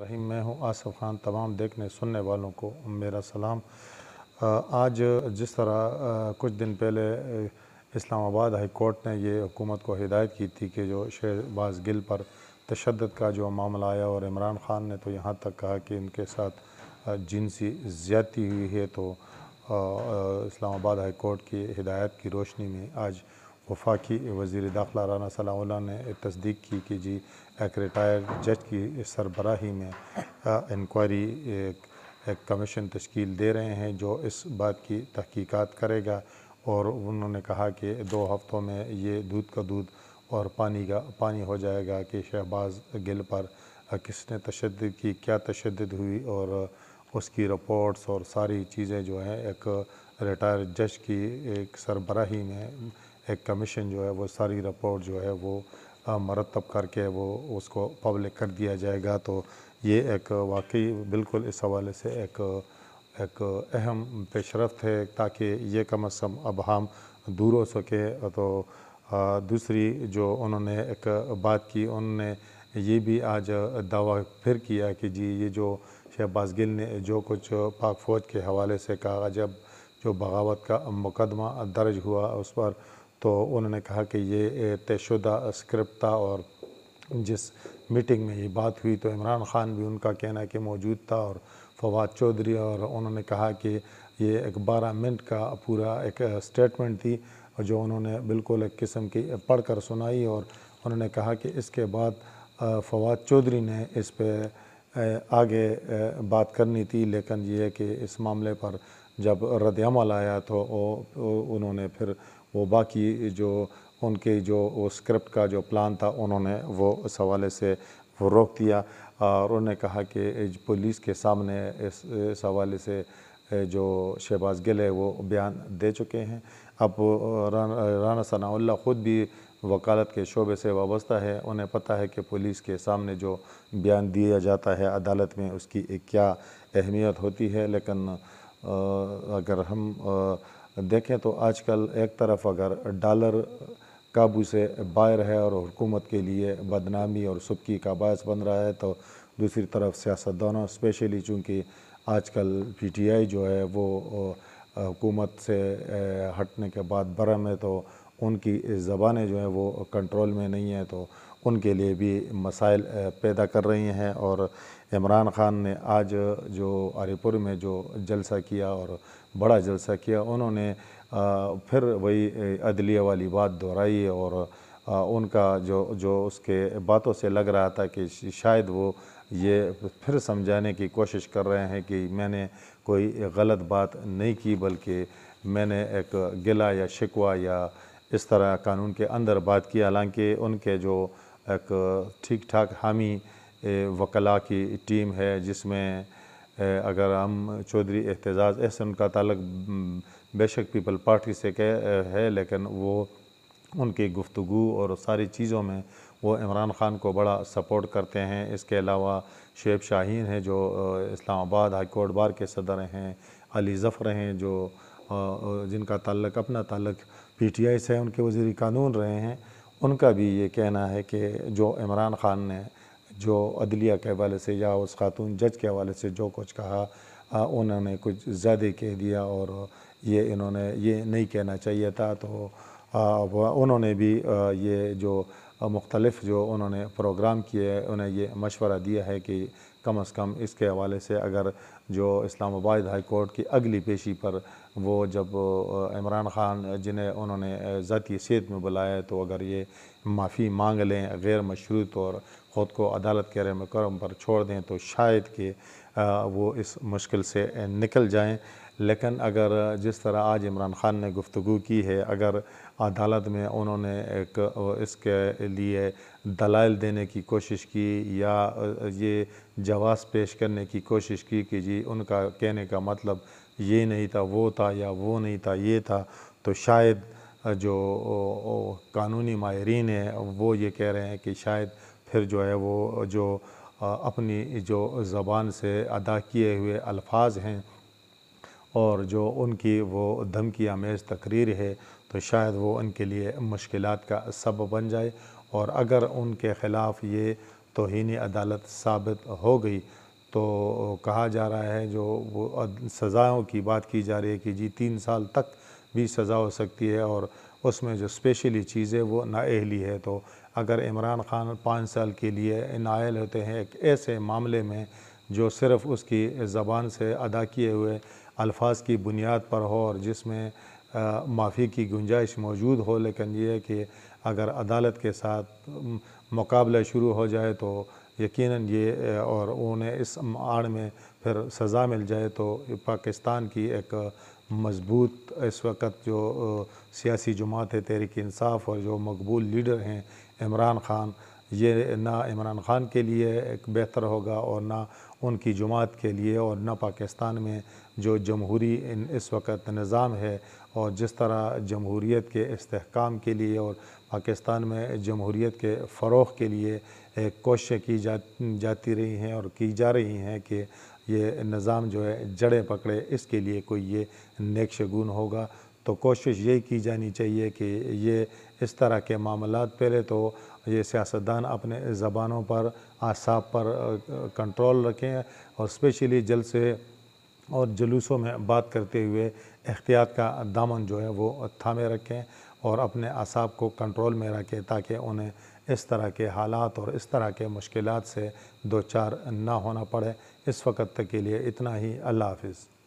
रहीम मैं हूँ आसफ़ ख़ान तमाम देखने सुनने वालों को मेरा सलाम आज जिस तरह कुछ दिन पहले इस्लामाबाद हाई कोर्ट ने ये हुकूमत को हिदायत की थी कि जो शहबाज गिल पर तशद का जो मामला आया और इमरान ख़ान ने तो यहाँ तक कहा कि इनके साथ जिनसी ज़्यादती हुई है तो इस्लामाबाद हाई कोर्ट की हिदायत की रोशनी में आज वफाकी वजीर दाखिला राना सलाउल्ला ने तस्दीक की कि जी एक रिटायर्ड जज की सरबराही में इंक्वायरी एक कमीशन तश्कील दे रहे हैं जो इस बात की तहकीकात करेगा और उन्होंने कहा कि दो हफ़्तों में ये दूध का दूध और पानी का पानी हो जाएगा कि शहबाज गिल पर किसने तशद की क्या तशद हुई और उसकी रिपोर्ट्स और सारी चीज़ें जो हैं एक रिटायर्ड जज की एक सरबराही में एक कमीशन जो है वो सारी रिपोर्ट जो है वो मरतब करके वो उसको पब्लिक कर दिया जाएगा तो ये एक वाकई बिल्कुल इस हवाले से एक एक अहम पेशरफ है ताकि ये कम अज़ कम अब हम दूर हो सके तो दूसरी जो उन्होंने एक बात की उन्होंने ये भी आज दावा फिर किया कि जी ये जो शहबाज गिल ने जो कुछ पाक फ़ौज के हवाले से कहा जब जो बगावत का मुकदमा दर्ज हुआ उस पर तो उन्होंने कहा कि ये तयशुदा स्क्रिप्ट था और जिस मीटिंग में ये बात हुई तो इमरान ख़ान भी उनका कहना है कि मौजूद था और फवाद चौधरी और उन्होंने कहा कि ये एक बारह मिनट का पूरा एक स्टेटमेंट थी जो उन्होंने बिल्कुल एक किस्म की पढ़ कर सुनाई और उन्होंने कहा कि इसके बाद फवाद चौधरी ने इस पर आगे बात करनी थी लेकिन ये कि इस मामले पर जब रद्दमल आया तो उन्होंने फिर वो बाकी जो उनके जो वो स्क्रिप्ट का जो प्लान था उन्होंने वो इस हवाले से वो रोक दिया और उन्होंने कहा कि पुलिस के सामने इस इस हवाले से जो शहबाज गिल है वो बयान दे चुके हैं अब राना सनाउल्ला ख़ुद भी वकालत के शोबे से वाबस्ता है उन्हें पता है कि पुलिस के सामने जो बयान दिया जाता है अदालत में उसकी एक क्या अहमियत होती है लेकिन अगर हम देखें तो आजकल एक तरफ अगर डॉलर काबू से बाहर है और हुकूमत के लिए बदनामी और सुबकी का बायस बन रहा है तो दूसरी तरफ सियासतदानों स्पेशली चूँकि आजकल पी टी आई जो है वो हुकूमत से हटने के बाद बरम है तो उनकी ज़बानें जो हैं वो कंट्रोल में नहीं हैं तो उनके लिए भी मसाइल पैदा कर रही हैं और इमरान ख़ान ने आज जो आरीपुर में जो जलसा किया और बड़ा जलसा किया उन्होंने फिर वही अदलिया वाली बात दोहराई और उनका जो जो उसके बातों से लग रहा था कि शायद वो ये फिर समझाने की कोशिश कर रहे हैं कि मैंने कोई गलत बात नहीं की बल्कि मैंने एक गिला या शिकवा या इस तरह कानून के अंदर बात की हालांकि उनके जो एक ठीक ठाक हामी वकला की टीम है जिसमें अगर हम चौधरी एहतजाज ऐसे उनका ताल्लक बेशक पीपल पार्टी से कह है लेकिन वो उनकी गुफ्तु और सारी चीज़ों में वो इमरान ख़ान को बड़ा सपोर्ट करते हैं इसके अलावा शेब शाहीन हैं जो इस्लामाबाद हाई कोर्ट बार के सदर हैं अली ज़फ़र हैं जो जिनका ताल्लक अपना ताल्लक पी टी आई से उनके वजीर कानून रहे हैं उनका भी ये कहना है कि जो इमरान ख़ान ने जो अदलिया के हवाले से या उस खातून जज के हवाले से जो कुछ कहा उन्होंने कुछ ज़्यादा कह दिया और ये इन्होंने ये नहीं कहना चाहिए था तो आ, उन्होंने भी आ, ये जो मुख्तलफ़ जो उन्होंने प्रोग्राम किए उन्हें ये मशवरा दिया है कि कम अज़ कम इसके हवाले से अगर जो इस्लामाबाद हाई कोर्ट की अगली पेशी पर वो जब इमरान ख़ान जिन्हें उन्होंने ज़ाती सेहत में बुलाया तो अगर ये माफ़ी मांग लें गैर मशरूत और ख़ुद को अदालत के रहम करम पर छोड़ दें तो शायद कि वो इस मुश्किल से निकल जाएँ लेकिन अगर जिस तरह आज इमरान ख़ान ने गुफ्तु की है अगर अदालत में उन्होंने एक इसके लिए दलाइल देने की कोशिश की या ये जवाब पेश करने की कोशिश की कि जी उनका कहने का मतलब ये नहीं था वो था या वो नहीं था ये था तो शायद जो कानूनी माहरीन हैं वो ये कह रहे हैं कि शायद फिर जो है वो जो अपनी जो ज़बान से अदा किए हुए अल्फाज हैं और जो उनकी वो धमकी आमेज़ तकरीर है तो शायद वो उनके लिए मुश्किल का सब बन जाए और अगर उनके ख़िलाफ़ ये तोहनी अदालत साबित हो गई तो कहा जा रहा है जो वो सज़ाओं की बात की जा रही है कि जी तीन साल तक भी सज़ा हो सकती है और उसमें जो स्पेशली चीज़ है वो नाअहली है तो अगर इमरान खान पाँच साल के लिए नायल होते हैं एक ऐसे मामले में जो सिर्फ़ उसकी ज़बान से अदा किए हुए अल्फाज की बुनियाद पर हो और जिसमें माफ़ी की गुंजाइश मौजूद हो लेकिन ये है कि अगर अदालत के साथ मुकाबला शुरू हो जाए तो यकीनन ये और उन्हें इस आड़ में फिर सज़ा मिल जाए तो पाकिस्तान की एक मजबूत इस वक्त जो सियासी जमात है तहरीक इंसाफ और जो मकबूल लीडर हैं इमरान ख़ान ये ना इमरान ख़ान के लिए एक बेहतर होगा और ना उनकी जमात के लिए और ना पाकिस्तान में जो जमहूरी इस वक्त निज़ाम है और जिस तरह जमहूरीत के इसकाम के लिए और पाकिस्तान में जमहूरीत के फ़रोग के लिए एक कोशिशें की जा जाती रही हैं और की जा रही हैं कि ये निज़ाम जो है जड़ें पकड़े इसके लिए कोई ये नेक शगुन होगा तो कोशिश यही की जानी चाहिए कि ये इस तरह के मामला पहले तो ये सियासतदान अपने ज़बानों पर आसाब पर कंट्रोल रखें और स्पेशली जल से और जुलूसों में बात करते हुए एहतियात का दामन जो है वो थामे रखें और अपने असाब को कंट्रोल में रखें ताकि उन्हें इस तरह के हालात और इस तरह के मुश्किल से दो चार ना होना पड़े इस वक्त तक के लिए इतना ही अल्लाह हाफिज़